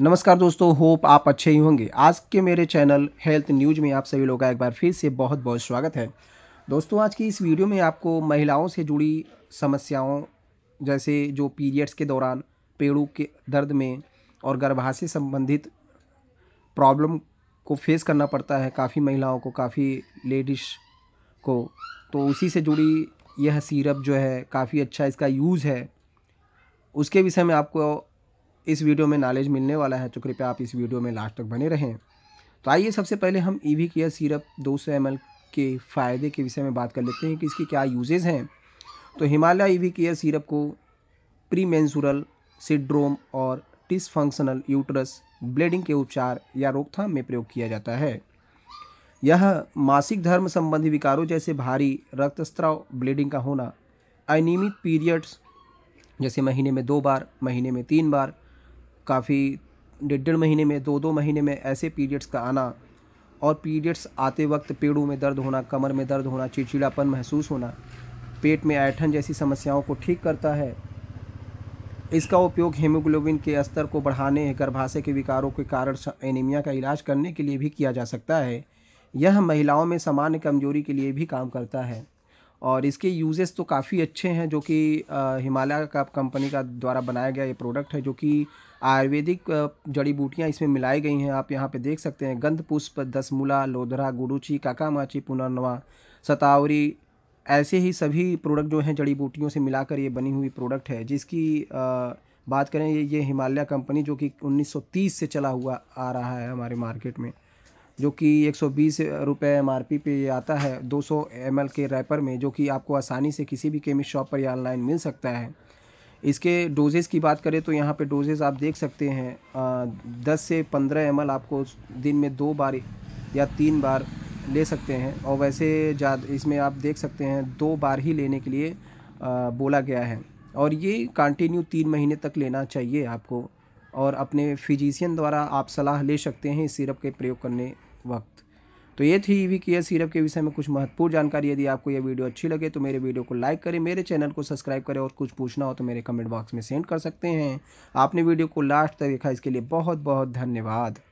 नमस्कार दोस्तों होप आप अच्छे ही होंगे आज के मेरे चैनल हेल्थ न्यूज में आप सभी लोगों का एक बार फिर से बहुत बहुत स्वागत है दोस्तों आज की इस वीडियो में आपको महिलाओं से जुड़ी समस्याओं जैसे जो पीरियड्स के दौरान पेड़ों के दर्द में और गर्भाशय संबंधित प्रॉब्लम को फेस करना पड़ता है काफ़ी महिलाओं को काफ़ी लेडीज को तो उसी से जुड़ी यह सीरप जो है काफ़ी अच्छा इसका यूज़ है उसके विषय में आपको इस वीडियो में नॉलेज मिलने वाला है तो कृपया आप इस वीडियो में लास्ट तक बने रहें तो आइए सबसे पहले हम ई वी केयर सीरप दो सौ एम के फ़ायदे के विषय में बात कर लेते हैं कि इसकी क्या यूजेज हैं तो Himalaya Evecare syrup को प्री मेंसुरल सिड्रोम और डिसफंक्शनल यूट्रस ब्लीडिंग के उपचार या रोकथाम में प्रयोग किया जाता है यह मासिक धर्म संबंधी विकारों जैसे भारी रक्तस्राव ब्लीडिंग का होना अनियमित पीरियड्स जैसे महीने में दो बार महीने में तीन बार काफ़ी डेढ़ डेढ़ महीने में दो दो महीने में ऐसे पीरियड्स का आना और पीरियड्स आते वक्त पेड़ों में दर्द होना कमर में दर्द होना चिड़चिड़ापन महसूस होना पेट में ऐठन जैसी समस्याओं को ठीक करता है इसका उपयोग हेमोग्लोबिन के स्तर को बढ़ाने गर्भाशय के विकारों के कारण एनीमिया का इलाज करने के लिए भी किया जा सकता है यह महिलाओं में सामान्य कमजोरी के लिए भी काम करता है और इसके यूजेस तो काफ़ी अच्छे हैं जो कि हिमालय का कंपनी का द्वारा बनाया गया ये प्रोडक्ट है जो कि आयुर्वेदिक जड़ी बूटियाँ इसमें मिलाई गई हैं आप यहाँ पे देख सकते हैं गंध पुष्प दसमूला लोधरा काका काकामाची पुनर्नवा सतावरी ऐसे ही सभी प्रोडक्ट जो हैं जड़ी बूटियों से मिलाकर ये बनी हुई प्रोडक्ट है जिसकी आ, बात करें ये ये हिमालय कंपनी जो कि 1930 से चला हुआ आ रहा है हमारे मार्केट में जो कि एक सौ बीस रुपये एम आर पी पे ये आता है दो सौ एम एल के रैपर में जो कि आपको आसानी से किसी भी केमिस्ट शॉप पर या ऑनलाइन मिल सकता है इसके डोजेज़ की बात करें तो यहाँ पे डोजेज़ आप देख सकते हैं दस से पंद्रह एम आपको दिन में दो बार या तीन बार ले सकते हैं और वैसे ज़्यादा इसमें आप देख सकते हैं दो बार ही लेने के लिए बोला गया है और ये कंटिन्यू तीन महीने तक लेना चाहिए आपको और अपने फिजिशियन द्वारा आप सलाह ले सकते हैं इस सिरप के प्रयोग करने वक्त तो ये थी ईवी केयर सीरप के विषय में कुछ महत्वपूर्ण जानकारी यदि आपको यह वीडियो अच्छी लगे तो मेरे वीडियो को लाइक करें मेरे चैनल को सब्सक्राइब करें और कुछ पूछना हो तो मेरे कमेंट बॉक्स में सेंड कर सकते हैं आपने वीडियो को लास्ट तक देखा इसके लिए बहुत बहुत धन्यवाद